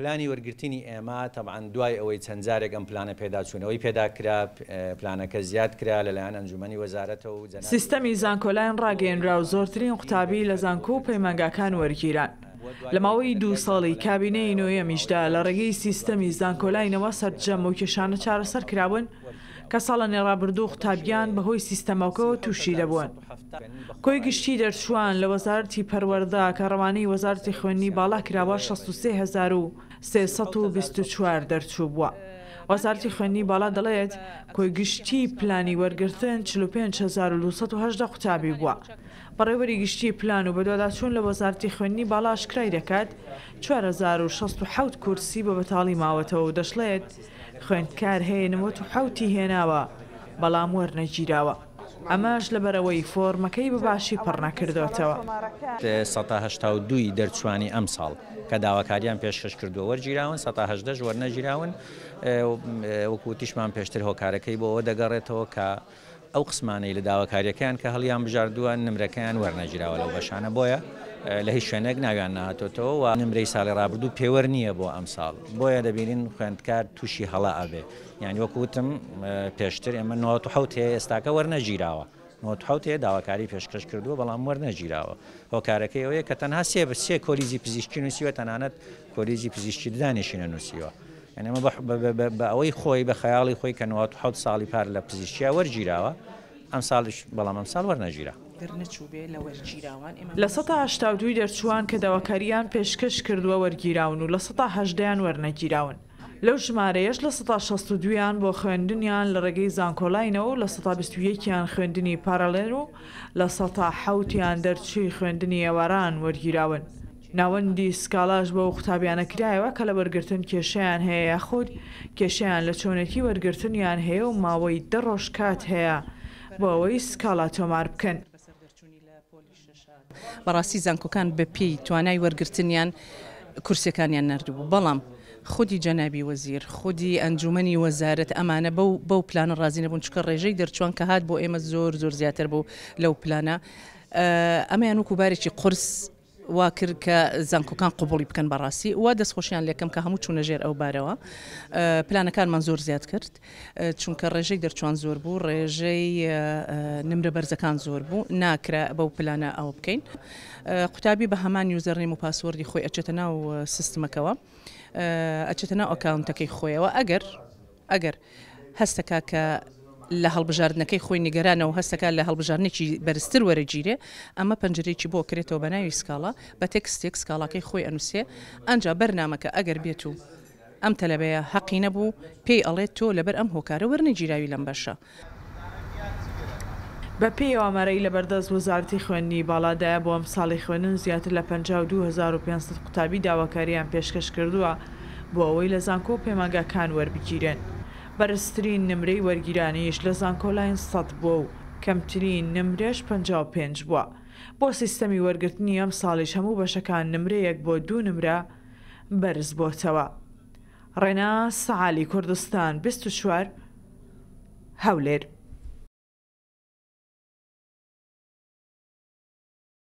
پلانی وەرگرتنی ئێمە تەعاان دوای ئەوەی چەندجارێک ئەم پلانە پێداچوونەوەی پێداکرا پلانەکە زیاد کرا لەلایەن ئەنجومی وەزارەتەوە و سیستەمی زانکۆلایەن ڕاگەێنرا و زۆرترین قوتابی لە زانکۆ و پەیمەنگاکان وەرگیران. لە ماوەی دوو ساڵی کابینەی نوێمیشدا لە ڕێگەی سیستەمی زانکۆلاینەوە سەررجەم و کێشانە چارەسەر کراون کە ساڵە نێڕابردوو قوتابیان بەهۆی سیستەمەکەەوە تووشی دەبوون. کۆی گشتی دەرچوان لە وەزارتی پەروەەردا کە ڕەوانەی وەزارتی خوێنی باڵا کراوە 16 هزار و 1940 دەرچوو بووە. وەزارتی خوێنی باڵا دەڵێت کۆیگشتی پلانی وەرگتن 1950 قوتابی بووە. بەڕێوەری گشتی پلان و بەدودا چوون لە وەزارتی خوێنی باڵاشکرای دەکات 1960 کورسی بە بەتاڵی ماوەتەوە و دەشڵێت خوێندکار هەیە نەوە و حوتی هێناوە بەڵام وەرنەگیراوە. ئەمەش لەبەرەوەی فۆرمەکەی بەباشی پڕ نەکردوێتەوە دوی دەرچوانی ئەم ساڵ کە داواکاریان پێشکەش کردووە وەرگیراون سەهدە وەرنەگیراون وەکوتیشمان پێشتر هۆکارەکەی بۆەوە دەگەڕێتەوە کە ئەو قسمانەی لە داواکاریەکەیان کە هەڵیان بژاردووە نمرەکەیان وەرنەگیراوە لەو بەشانە بۆیە. لە هیچ شوێنێک ناویان نهاتۆتەوە و نمرەی ساڵی رابرردوو پێوە نییە بۆ ئەمساڵ بۆیە دەبینین خوێندکار تووشی هەڵا ئەبێ یعنی وەکوتم پێشتر ئێمە 1970 هەیە ئێستاکە وەرنەگیراوە. نۆتحوتەیە داواکاری پێشکەش کردووە بەڵام وەرنەگیراوە هۆکارەکەی ئەوەیە کە تەنها سێ بە سێ کۆلیزی پزیشکی نووسیوە تەنانەت کۆلیزی پزیشکی دانیشینە نووسیوە. ئەمە بە ئەوەی خۆی بە خەیاڵی خۆی کە 1970 ساڵی پار لە پزیشتیا وەرگیراوە ئەم ساڵیش بەڵام ئەم ساڵ وەرنەژیرە. لە 1992 دەرچوان کە داواکاریان پێشکەش کردووە وەرگیراون و لە 1970یان وەرنەگیراون. لەو ژمارەیەش لە 1962یان بۆ خوێندنیان لە ڕێگەی زانکۆلاینەوە لە 1920یان خوێندنی پارالێن و لە 1970یان دەرچی خوێندنی ئێواران وەرگیراون. ناوەندی سکالاش بە و قوتابیانە کرایەوە کە لە وەرگتن کێشیان هەیە یاخود کێشیان لە چۆنێتی وەرگتنیان هەیە و ماوەی دەڕۆژ کات هەیە. بۆ ئەوەی سکاڵا تۆمار بکەن. بەڕاستی زانکۆکان بە پێی توانای وەرگرتنیان کورسەکانیان نردبوو بەڵام خودی جەنابی وەزیر خودی ئەنجومنی وەزارت ئەمانە بەو بەو پلانە ڕازی نەبوون چکە ڕێژەی دەرچوان کە هاات بۆ ئێمە زۆر زۆر زیاتر بوو لەو پلانە ئەمەیان وکوبارێکی قرس وا کرد کە زانکۆکان قوبڵی بکەن بەڕاستی وا دەستخۆشیان لەکەم کە هەموو چوونەژێر ئەو بارەوە پلانەکانمان زۆر زیاد کرد چونکە ڕێژەی دەرچوان زۆر بوو ڕێژەی نمرە بەرزەکان زۆر بوو ناکرا بەو پلانە ئەوە بکەین قوتابی بە هەمان یوزەرنیم و پاسوەری خۆی ئەچێتە ناو سستمەکەەوە ئەچێتە ناو ئۆکاونتەکەی خۆیەوە ئەگەر ئەگەر هەستەکە کە لە هەڵبژاردنەکەی خۆی نیگەرانەوە هەستەکە لە هەڵبژارنێکی بەرزتر وەرەگیرێ ئەمە پەنجرێکی بۆ کرێتەوە بەناوی سکاڵا بە تێکستێک سکاڵاکەی خۆی ئەنووسێ ئەجا بەرنمەکە ئەگەر بێت و ئەم تەلەبەیە حەقی نەبوو پێی ئەڵێت تۆ لەبەر ئەم هۆکارە وەرنەگیراوی لەم بەشە. بە پێی ئامارەی لە بەردەست وەزارتی خوێندنی باڵادایە بۆ ئەم ساڵی خوێنن زیاتر لە 5500 قوتابی داواکاریان پێشکەش کردووە بۆ ئەوەی لە زانکۆ پێماگاکان وەربگیرێن. بەرزترین نمرەی وەرگیرانیش لە زانکۆلاین سەد بووە و کەمترین نمرێش 55 بووە بۆ سیستەمی وەرگرتنی ئەم ساڵیش هەموو بەشەکان نمرەیەک بۆ دوو نمرە بەرز بۆتەوە ڕێنا سەعالی کوردستان 24 هەولێر